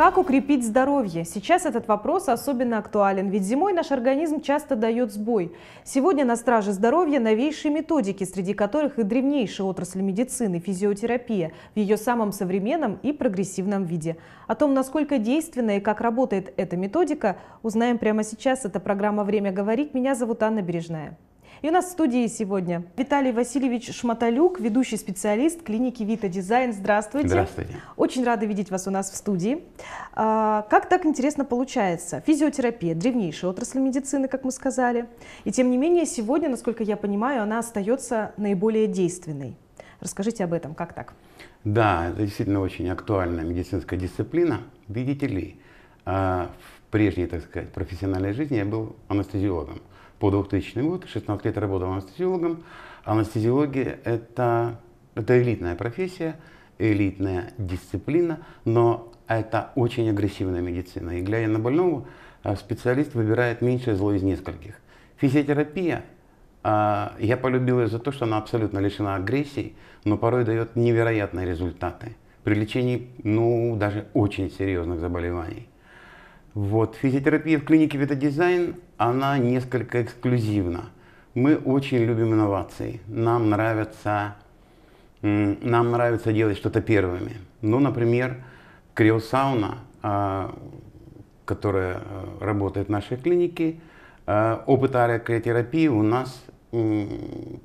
Как укрепить здоровье? Сейчас этот вопрос особенно актуален, ведь зимой наш организм часто дает сбой. Сегодня на страже здоровья новейшие методики, среди которых и древнейшая отрасль медицины – физиотерапия, в ее самом современном и прогрессивном виде. О том, насколько действенна и как работает эта методика, узнаем прямо сейчас. Это программа «Время говорить». Меня зовут Анна Бережная. И у нас в студии сегодня Виталий Васильевич Шматалюк, ведущий специалист клиники Вита Дизайн. Здравствуйте. Здравствуйте. Очень рада видеть вас у нас в студии. А, как так интересно получается? Физиотерапия – древнейшая отрасль медицины, как мы сказали. И тем не менее, сегодня, насколько я понимаю, она остается наиболее действенной. Расскажите об этом, как так? Да, это действительно очень актуальная медицинская дисциплина. Видите ли, а, в прежней, так сказать, профессиональной жизни я был анестезиологом по 2000 год, 16 лет работал анестезиологом. Анестезиология – это, это элитная профессия, элитная дисциплина, но это очень агрессивная медицина. И глядя на больного, э, специалист выбирает меньшее зло из нескольких. Физиотерапия э, я полюбил ее за то, что она абсолютно лишена агрессии, но порой дает невероятные результаты при лечении, ну, даже очень серьезных заболеваний. Вот. Физиотерапия в клинике Витадизайн, она несколько эксклюзивна. Мы очень любим инновации. Нам нравится, нам нравится делать что-то первыми. Ну, например, криосауна, а, которая э, работает в нашей клинике, а, опыт аэрокриотерапии у нас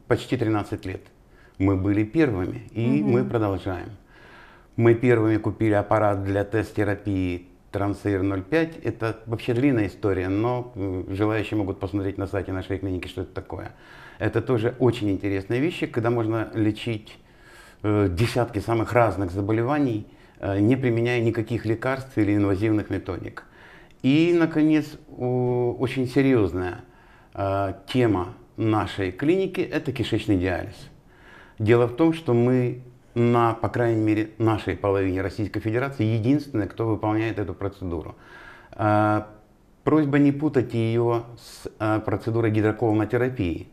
почти 13 лет. Мы были первыми, и угу. мы продолжаем. Мы первыми купили аппарат для тест-терапии Трансэйр 05. Это вообще длинная история, но желающие могут посмотреть на сайте нашей клиники, что это такое. Это тоже очень интересные вещи, когда можно лечить э, десятки самых разных заболеваний, э, не применяя никаких лекарств или инвазивных методик. И, наконец, очень серьезная э, тема нашей клиники – это кишечный диализ. Дело в том, что мы на, по крайней мере, нашей половине Российской Федерации единственная, кто выполняет эту процедуру. А, просьба не путать ее с а, процедурой гидроколонотерапии.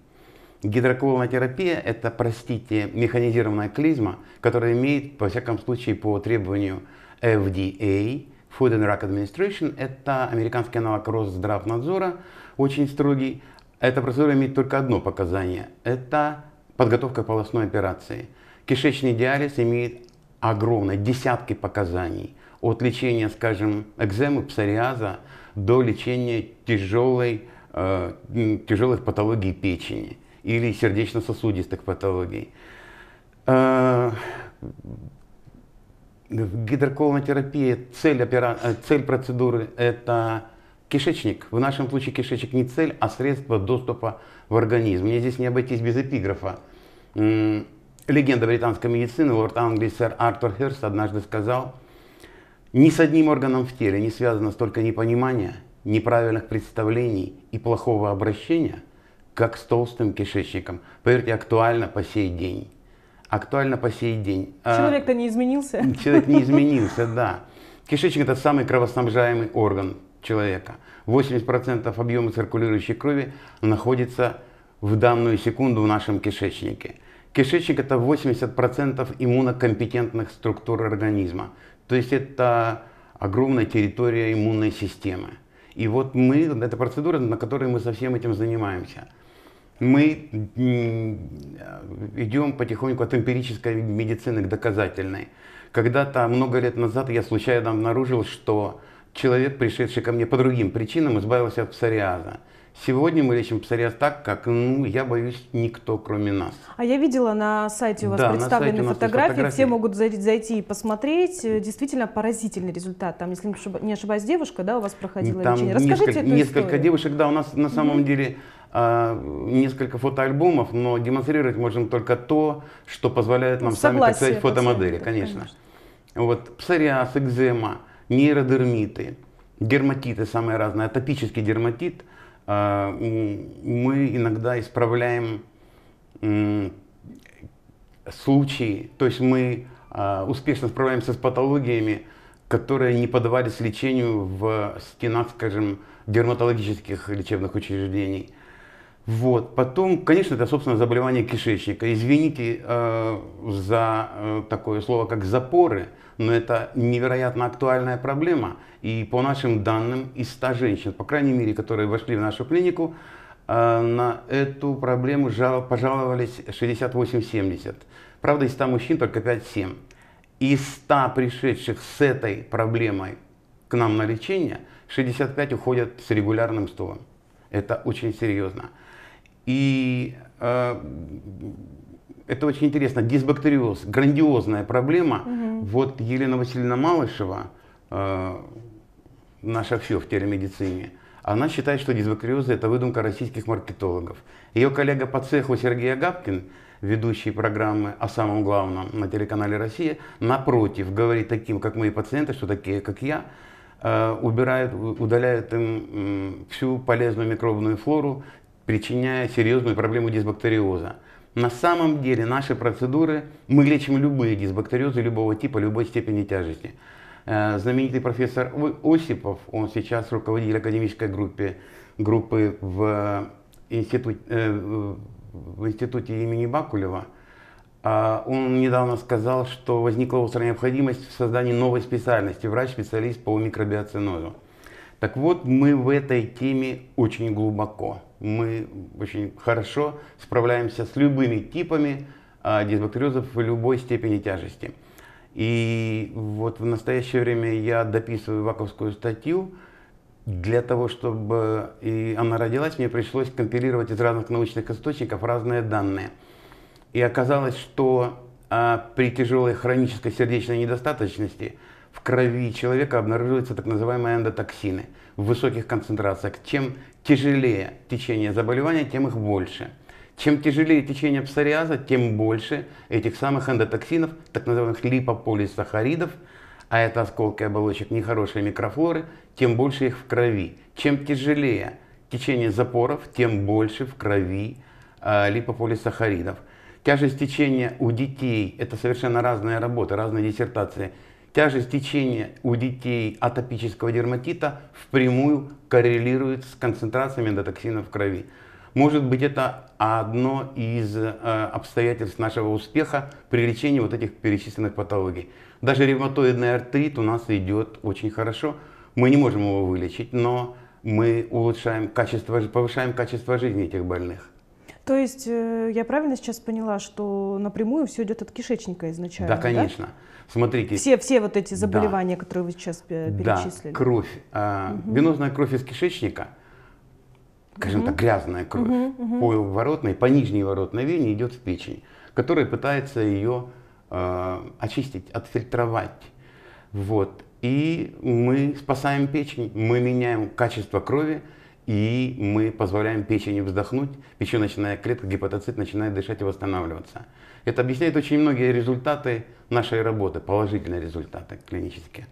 Гидроколонотерапия – это, простите, механизированная клизма, которая имеет, во всяком случае, по требованию FDA, Food and Drug Administration, это американский аналог Росздравнадзора, очень строгий. Эта процедура имеет только одно показание – это подготовка полостной операции – Кишечный диализ имеет огромное, десятки показаний. От лечения, скажем, экземы, псориаза до лечения тяжелой, э, тяжелых патологий печени или сердечно-сосудистых патологий. Э, гидроколонотерапия, цель, опера... Э, цель процедуры – это кишечник. В нашем случае кишечник не цель, а средство доступа в организм. Мне здесь не обойтись без эпиграфа. Легенда британской медицины, лорд Англии сэр Артур Херст однажды сказал, «Ни с одним органом в теле не связано столько непонимания, неправильных представлений и плохого обращения, как с толстым кишечником. Поверьте, актуально по сей день. Актуально по сей день. А, Человек-то не изменился. Человек не изменился, да. Кишечник – это самый кровоснабжаемый орган человека. 80% объема циркулирующей крови находится в данную секунду в нашем кишечнике. Кишечник это 80% иммунокомпетентных структур организма. То есть это огромная территория иммунной системы. И вот мы, это процедура, на которой мы со всем этим занимаемся. Мы э, идем потихоньку от эмпирической медицины к доказательной. Когда-то много лет назад я случайно обнаружил, что человек, пришедший ко мне по другим причинам, избавился от псориаза. Сегодня мы лечим псориаз так, как, ну, я боюсь, никто, кроме нас. А я видела на сайте у вас да, представлены фотографии. фотографии, все могут зайти и посмотреть. Э, действительно поразительный результат. Там, если не ошибаюсь, девушка, да, у вас проходила Там лечение. Расскажите несколько, эту историю. Несколько девушек, да, у нас на самом mm-hmm. деле а, несколько фотоальбомов, но демонстрировать можем только то, что позволяет ну, нам Согласие, сами, так сказать, фотомодели, конечно. конечно. Вот псориаз, экзема, нейродермиты, дерматиты самые разные, атопический дерматит – а, мы иногда исправляем случаи, то есть мы а, успешно справляемся с патологиями, которые не подавались лечению в стенах, скажем, дерматологических лечебных учреждений. Вот. Потом, конечно, это, собственно, заболевание кишечника. Извините э, за э, такое слово, как запоры, но это невероятно актуальная проблема. И по нашим данным, из 100 женщин, по крайней мере, которые вошли в нашу клинику, э, на эту проблему жал, пожаловались 68-70. Правда, из 100 мужчин только 5-7. Из 100 пришедших с этой проблемой к нам на лечение, 65 уходят с регулярным стулом. Это очень серьезно. И э, это очень интересно. Дисбактериоз, грандиозная проблема. Угу. Вот Елена Васильевна Малышева, э, наша все в телемедицине, она считает, что дисбактериоз – это выдумка российских маркетологов. Ее коллега по цеху Сергей Агапкин, ведущий программы о самом главном на телеканале «Россия», напротив, говорит таким, как мои пациенты, что такие, как я – Э, убирают, удаляют им всю полезную микробную флору, причиняя серьезную проблему дисбактериоза. На самом деле наши процедуры, мы лечим любые дисбактериозы любого типа, любой степени тяжести. Э, знаменитый профессор Осипов, он сейчас руководитель академической группы, группы в, э, институт, в институте имени Бакулева, а, он недавно сказал, что возникла острая необходимость в создании новой специальности – врач-специалист по микробиоцинозу. Так вот, мы в этой теме очень глубоко. Мы очень хорошо справляемся с любыми типами а, дисбактериозов в любой степени тяжести. И вот в настоящее время я дописываю ваковскую статью. Для того, чтобы и она родилась, мне пришлось компилировать из разных научных источников разные данные – и оказалось, что а, при тяжелой хронической сердечной недостаточности в крови человека обнаруживаются так называемые эндотоксины в высоких концентрациях. Чем тяжелее течение заболевания, тем их больше. Чем тяжелее течение псориаза, тем больше этих самых эндотоксинов, так называемых липополисахаридов, а это осколки оболочек нехорошей микрофлоры, тем больше их в крови. Чем тяжелее течение запоров, тем больше в крови э, липополисахаридов. Тяжесть течения у детей – это совершенно разная работа, разные диссертации. Тяжесть течения у детей атопического дерматита впрямую коррелирует с концентрациями эндотоксина в крови. Может быть, это одно из э, обстоятельств нашего успеха при лечении вот этих перечисленных патологий. Даже ревматоидный артрит у нас идет очень хорошо. Мы не можем его вылечить, но мы улучшаем качество, повышаем качество жизни этих больных. То есть э, я правильно сейчас поняла, что напрямую все идет от кишечника изначально? Да, конечно. Да? Смотрите. Все, все вот эти заболевания, да. которые вы сейчас э, перечислили. Да, кровь. угу. Венозная кровь из кишечника, скажем угу. так, грязная кровь, угу, угу. по воротной, по нижней воротной вене идет в печень, которая пытается ее э, очистить, отфильтровать. Вот. И мы спасаем печень, мы меняем качество крови, и мы позволяем печени вздохнуть, печеночная клетка, гепатоцит начинает дышать и восстанавливаться. Это объясняет очень многие результаты нашей работы, положительные результаты клинические.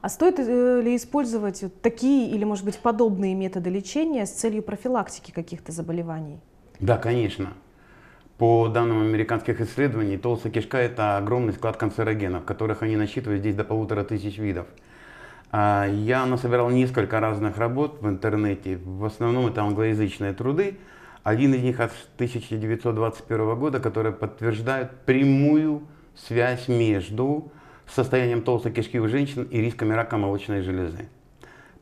А стоит э, ли использовать такие или, может быть, подобные методы лечения с целью профилактики каких-то заболеваний? Да, конечно. По данным американских исследований, толстая кишка – это огромный склад канцерогенов, которых они насчитывают здесь до полутора тысяч видов. А, я насобирал несколько разных работ в интернете, в основном это англоязычные труды. Один из них от 1921 года, который подтверждает прямую связь между состоянием толстой кишки у женщин и рисками рака молочной железы.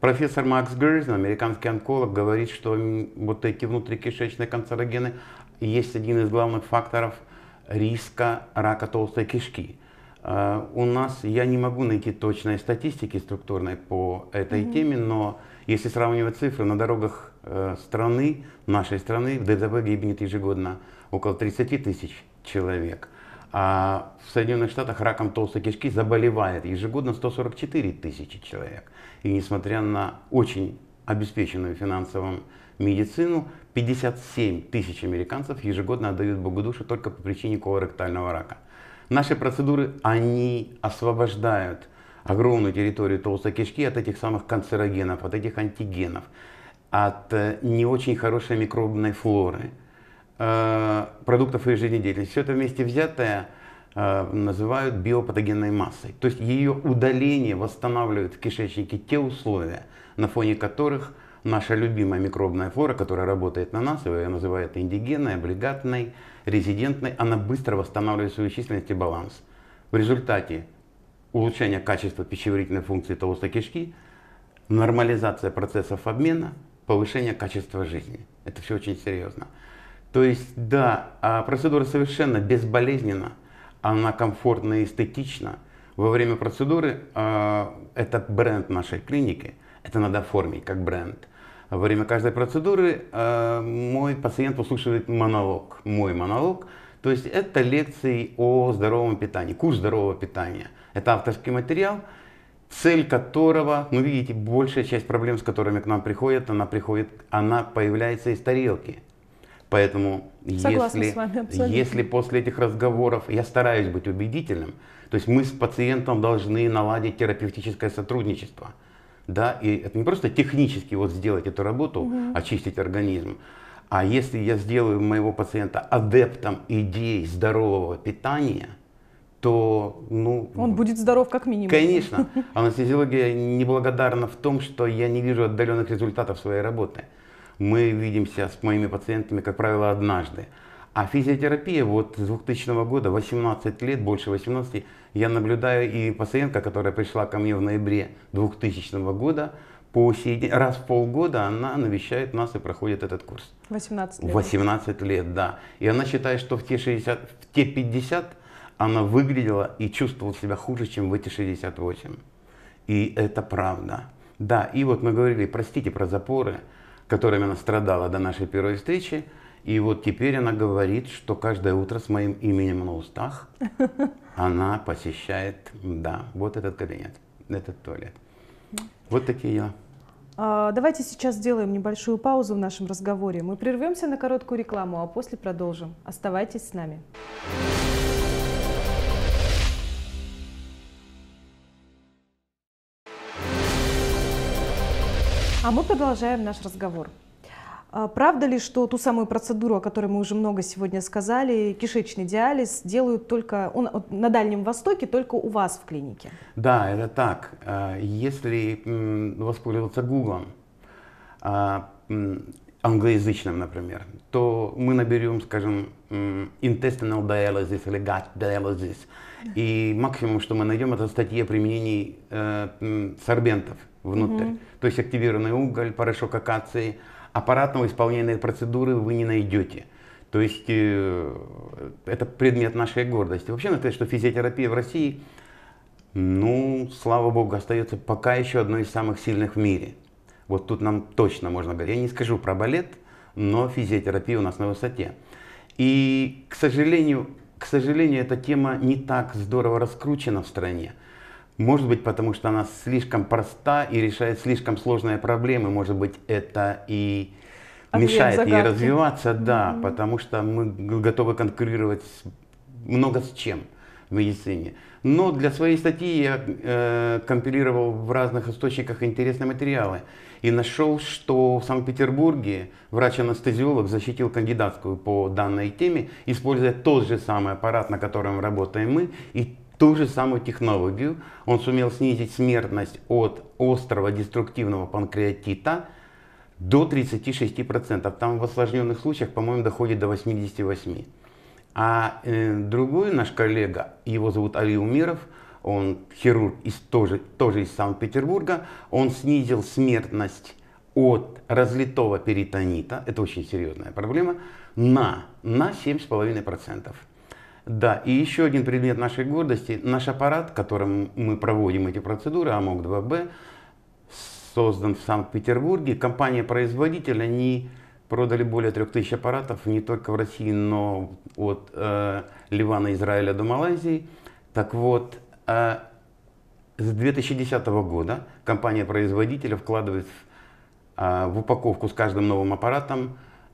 Профессор Макс Герзен, американский онколог, говорит, что вот эти внутрикишечные канцерогены есть один из главных факторов риска рака толстой кишки. А, у нас, я не могу найти точной статистики структурной по этой угу. теме, но если сравнивать цифры, на дорогах э, страны, нашей страны, в ДТП гибнет ежегодно около 30 тысяч человек. А в Соединенных Штатах раком толстой кишки заболевает ежегодно 144 тысячи человек. И несмотря на очень обеспеченную финансовым медицину, 57 тысяч американцев ежегодно отдают Богу душу только по причине колоректального рака. Наши процедуры, они освобождают огромную территорию толстой кишки от этих самых канцерогенов, от этих антигенов, от э, не очень хорошей микробной флоры, э, продуктов ее жизнедеятельности. Все это вместе взятое э, называют биопатогенной массой. То есть ее удаление восстанавливает в кишечнике те условия, на фоне которых наша любимая микробная флора, которая работает на нас, ее называют индигенной, облигатной, резидентной, она быстро восстанавливает свою численность и баланс. В результате улучшения качества пищеварительной функции толстой кишки нормализация процессов обмена, повышение качества жизни. Это все очень серьезно. То есть, да, а процедура совершенно безболезненна, она комфортна и эстетична. Во время процедуры а, это бренд нашей клиники, это надо оформить как бренд. Во время каждой процедуры э, мой пациент услышивает монолог, мой монолог. То есть это лекции о здоровом питании, курс здорового питания. Это авторский материал, цель которого, ну видите, большая часть проблем, с которыми к нам приходят, она приходит, она появляется из тарелки. Поэтому если, вами, если после этих разговоров я стараюсь быть убедительным, то есть мы с пациентом должны наладить терапевтическое сотрудничество. Да? И это не просто технически вот сделать эту работу, угу. очистить организм, а если я сделаю моего пациента адептом идей здорового питания, то, ну... Он будет здоров как минимум. Конечно. Анестезиология неблагодарна в том, что я не вижу отдаленных результатов своей работы. Мы видимся с моими пациентами, как правило, однажды. А физиотерапия вот с 2000 года, 18 лет, больше 18, я наблюдаю и пациентка, которая пришла ко мне в ноябре 2000 года, по сей, раз в полгода она навещает нас и проходит этот курс. 18 лет. 18 лет, да. И она считает, что в те, 60, в те 50 она выглядела и чувствовала себя хуже, чем в эти 68. И это правда. Да, и вот мы говорили, простите, про запоры, которыми она страдала до нашей первой встречи. И вот теперь она говорит, что каждое утро с моим именем на устах она посещает, да, вот этот кабинет, этот туалет. Вот такие дела. А, давайте сейчас сделаем небольшую паузу в нашем разговоре. Мы прервемся на короткую рекламу, а после продолжим. Оставайтесь с нами. А мы продолжаем наш разговор. А правда ли, что ту самую процедуру, о которой мы уже много сегодня сказали, кишечный диализ делают только на Дальнем Востоке, только у вас в клинике? Да, это так. А, если воспользоваться Гуглом, а, англоязычным, например, то мы наберем, скажем, intestinal dialysis или gut dialysis. И максимум, что мы найдем, это статьи о применении э, сорбентов внутрь. Mm-hmm. То есть активированный уголь, порошок акации – аппаратного исполнения процедуры вы не найдете. То есть э, это предмет нашей гордости. Вообще, надо сказать, что физиотерапия в России, ну, слава богу, остается пока еще одной из самых сильных в мире. Вот тут нам точно можно говорить. Я не скажу про балет, но физиотерапия у нас на высоте. И, к сожалению, к сожалению, эта тема не так здорово раскручена в стране. Может быть, потому что она слишком проста и решает слишком сложные проблемы. Может быть, это и Ответ мешает загадки. ей развиваться, да, mm-hmm. потому что мы готовы конкурировать много с чем в медицине. Но для своей статьи я э, компилировал в разных источниках интересные материалы и нашел, что в Санкт-Петербурге врач-анестезиолог защитил кандидатскую по данной теме, используя тот же самый аппарат, на котором работаем мы, и ту же самую технологию. Он сумел снизить смертность от острого деструктивного панкреатита до 36%. Там в осложненных случаях, по-моему, доходит до 88%. А э, другой наш коллега, его зовут Али Умиров, он хирург из, тоже, тоже из Санкт-Петербурга, он снизил смертность от разлитого перитонита, это очень серьезная проблема, на, на 7,5%. Да, и еще один предмет нашей гордости. Наш аппарат, которым мы проводим эти процедуры, АМОК-2Б, создан в Санкт-Петербурге. Компания-производитель, они продали более 3000 аппаратов не только в России, но от э, Ливана, Израиля до Малайзии. Так вот, э, с 2010 года компания производителя вкладывает в, э, в упаковку с каждым новым аппаратом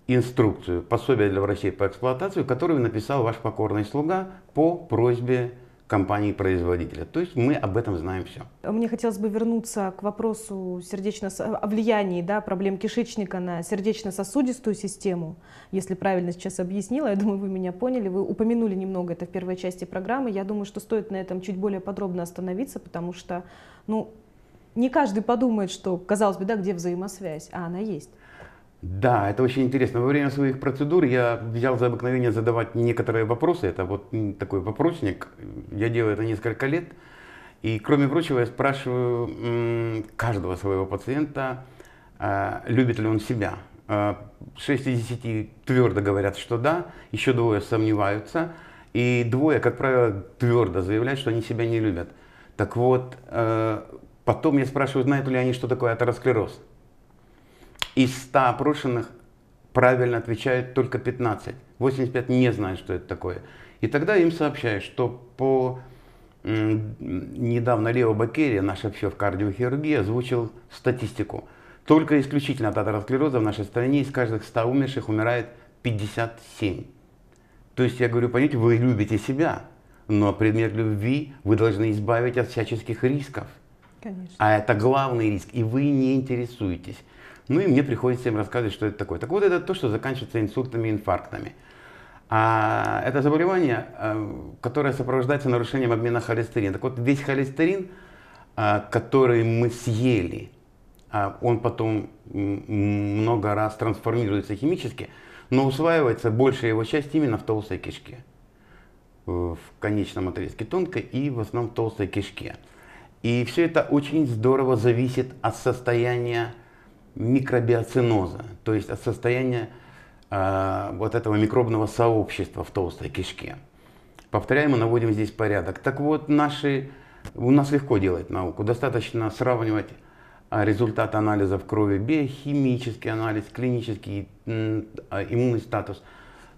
инструкцию пособия для врачей по эксплуатации, которую написал ваш покорный слуга по просьбе компании-производителя. То есть мы об этом знаем все. Мне хотелось бы вернуться к вопросу сердечно о влиянии да, проблем кишечника на сердечно-сосудистую систему. Если правильно сейчас объяснила, я думаю, вы меня поняли. Вы упомянули немного это в первой части программы. Я думаю, что стоит на этом чуть более подробно остановиться, потому что ну, не каждый подумает, что, казалось бы, да, где взаимосвязь, а она есть. Да, это очень интересно. Во время своих процедур я взял за обыкновение задавать некоторые вопросы. Это вот такой вопросник. Я делаю это несколько лет. И, кроме прочего, я спрашиваю каждого своего пациента, а, любит ли он себя. 6 а, из 10 твердо говорят, что да, еще двое сомневаются, и двое, как правило, твердо заявляют, что они себя не любят. Так вот, э, потом я спрашиваю, знают ли они, что такое атеросклероз. Из 100 опрошенных правильно отвечает только 15. 85 не знают, что это такое. И тогда им сообщают, что по недавно Лео Бакерия, наш вообще в кардиохирургии, озвучил статистику. Только исключительно от атеросклероза в нашей стране из каждых 100 умерших умирает 57. То есть я говорю, понимаете, вы любите себя, но предмет любви вы должны избавить от всяческих рисков. Конечно. А это главный риск, и вы не интересуетесь. Ну и мне приходится им рассказывать, что это такое. Так вот, это то, что заканчивается инсультами и инфарктами. А это заболевание, э, которое сопровождается нарушением обмена холестерина. Так вот, весь холестерин, э, который мы съели, э, он потом много раз трансформируется химически, но усваивается большая его часть именно в толстой кишке. В конечном отрезке тонкой и в основном в толстой кишке. И все это очень здорово зависит от состояния микробиоциноза, то есть от состояния э, вот этого микробного сообщества в толстой кишке. Повторяем и наводим здесь порядок. Так вот, наши, у нас легко делать науку. Достаточно сравнивать а, результат анализов крови, биохимический анализ, клинический иммунный статус,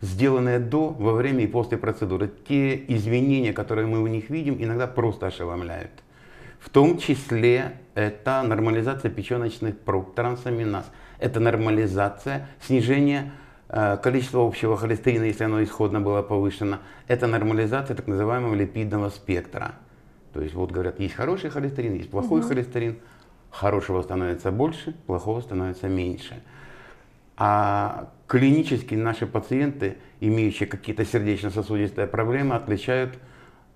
сделанные до, во время и после процедуры. Те изменения, которые мы в них видим, иногда просто ошеломляют. В том числе это нормализация печеночных проб, трансаминаз. Это нормализация, снижение э, количество общего холестерина, если оно исходно было повышено, это нормализация так называемого липидного спектра. То есть вот говорят, есть хороший холестерин, есть плохой угу. холестерин, хорошего становится больше, плохого становится меньше. А клинически наши пациенты, имеющие какие-то сердечно-сосудистые проблемы, отличают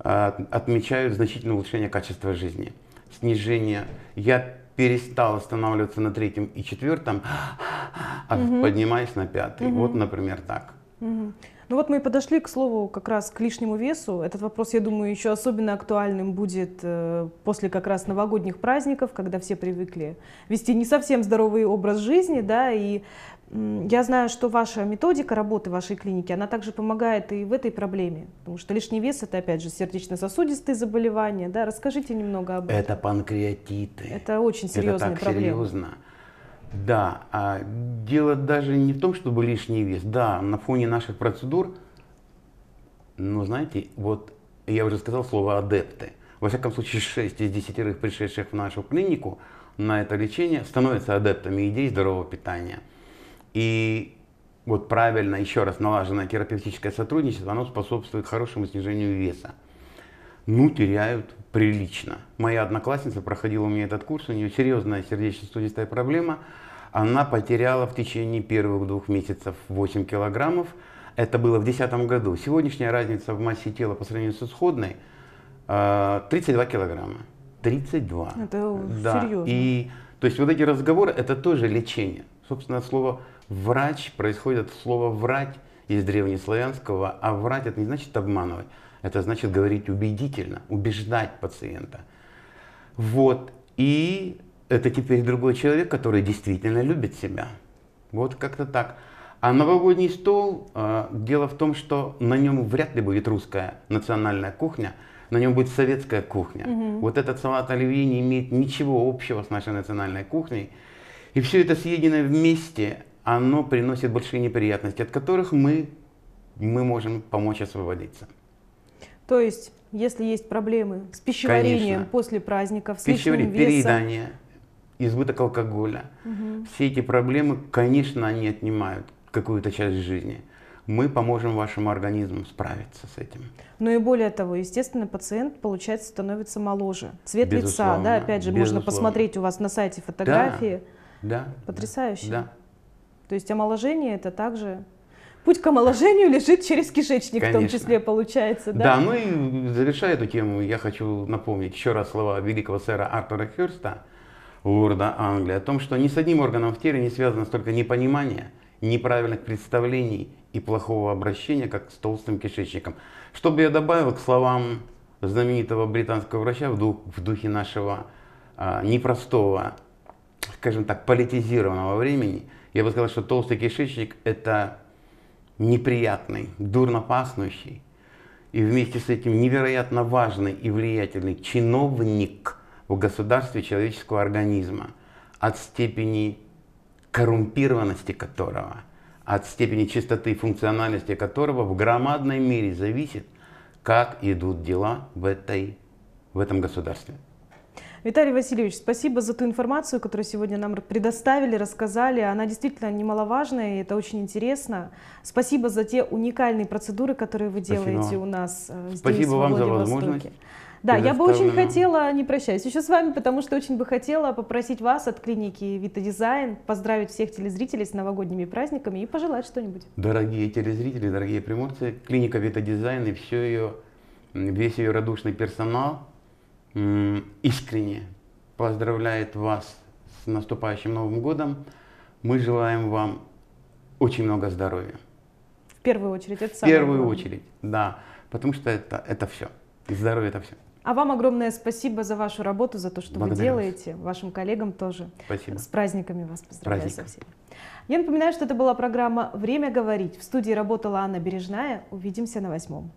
а, отмечают значительное улучшение качества жизни, снижение. Я перестал останавливаться на третьем и четвертом, а угу. поднимаюсь на пятый. Угу. Вот, например, так. Угу. Ну вот мы и подошли к слову как раз к лишнему весу. Этот вопрос, я думаю, еще особенно актуальным будет э, после как раз новогодних праздников, когда все привыкли вести не совсем здоровый образ жизни, да, и я знаю, что ваша методика работы вашей клиники, она также помогает и в этой проблеме, потому что лишний вес – это, опять же, сердечно-сосудистые заболевания. Да? Расскажите немного об этом. Это панкреатиты. Это очень серьезная проблема. это так проблема. серьезно. Да, а дело даже не в том, чтобы лишний вес. Да, на фоне наших процедур, ну, знаете, вот я уже сказал слово «адепты». Во всяком случае, 6 из 10 пришедших в нашу клинику на это лечение становятся адептами идей здорового питания – и вот правильно, еще раз, налаженное терапевтическое сотрудничество, оно способствует хорошему снижению веса. Ну, теряют прилично. Моя одноклассница проходила у меня этот курс, у нее серьезная сердечно-сосудистая проблема. Она потеряла в течение первых двух месяцев 8 килограммов. Это было в 2010 году. Сегодняшняя разница в массе тела по сравнению с исходной 32 э, килограмма. 32. Это да. серьезно. И, то есть вот эти разговоры, это тоже лечение. Собственно, слово Врач происходит от слова «врать» из древнеславянского, а врать это не значит обманывать, это значит говорить убедительно, убеждать пациента. Вот, и это теперь другой человек, который действительно любит себя. Вот как-то так. А новогодний стол, э, дело в том, что на нем вряд ли будет русская национальная кухня, на нем будет советская кухня. Угу. Вот этот салат оливье не имеет ничего общего с нашей национальной кухней. И все это съедено вместе, оно приносит большие неприятности, от которых мы, мы можем помочь освободиться. То есть, если есть проблемы с пищеварением Конечно. после праздников, с Пищеварение, весом... переедание, избыток алкоголя, угу. все эти проблемы, конечно, они отнимают какую-то часть жизни. Мы поможем вашему организму справиться с этим. Ну и более того, естественно, пациент, получается, становится моложе. Цвет безусловно, лица, да, опять же, безусловно. можно посмотреть у вас на сайте фотографии. Да, да. Потрясающе. Да. То есть омоложение это также путь к омоложению лежит через кишечник, Конечно. в том числе, получается. Да? да, ну и завершая эту тему, я хочу напомнить еще раз слова великого сэра Артура Хёрста, лорда Англии, о том, что ни с одним органом в теле не связано столько непонимания, неправильных представлений и плохого обращения, как с толстым кишечником. Что бы я добавил к словам знаменитого британского врача в, дух, в духе нашего а, непростого, скажем так, политизированного времени – я бы сказал, что толстый кишечник – это неприятный, дурно пахнущий и вместе с этим невероятно важный и влиятельный чиновник в государстве человеческого организма, от степени коррумпированности которого, от степени чистоты и функциональности которого в громадной мере зависит, как идут дела в, этой, в этом государстве. Виталий Васильевич, спасибо за ту информацию, которую сегодня нам предоставили, рассказали. Она действительно немаловажная, и это очень интересно. Спасибо за те уникальные процедуры, которые вы делаете спасибо. у нас э, здесь, Спасибо вам за возможность. Да, я бы очень хотела, не прощаюсь еще с вами, потому что очень бы хотела попросить вас от клиники Вита Дизайн поздравить всех телезрителей с новогодними праздниками и пожелать что-нибудь. Дорогие телезрители, дорогие приморцы, клиника Вита Дизайн и все ее, весь ее радушный персонал – искренне поздравляет вас с наступающим Новым годом. Мы желаем вам очень много здоровья. В первую очередь, это самое В первую главное. очередь, да, потому что это, это все. Здоровье это все. А вам огромное спасибо за вашу работу, за то, что Благодарю вы делаете, вас. вашим коллегам тоже. Спасибо. С праздниками вас поздравляю Праздник. со всеми. Я напоминаю, что это была программа «Время говорить». В студии работала Анна Бережная. Увидимся на восьмом.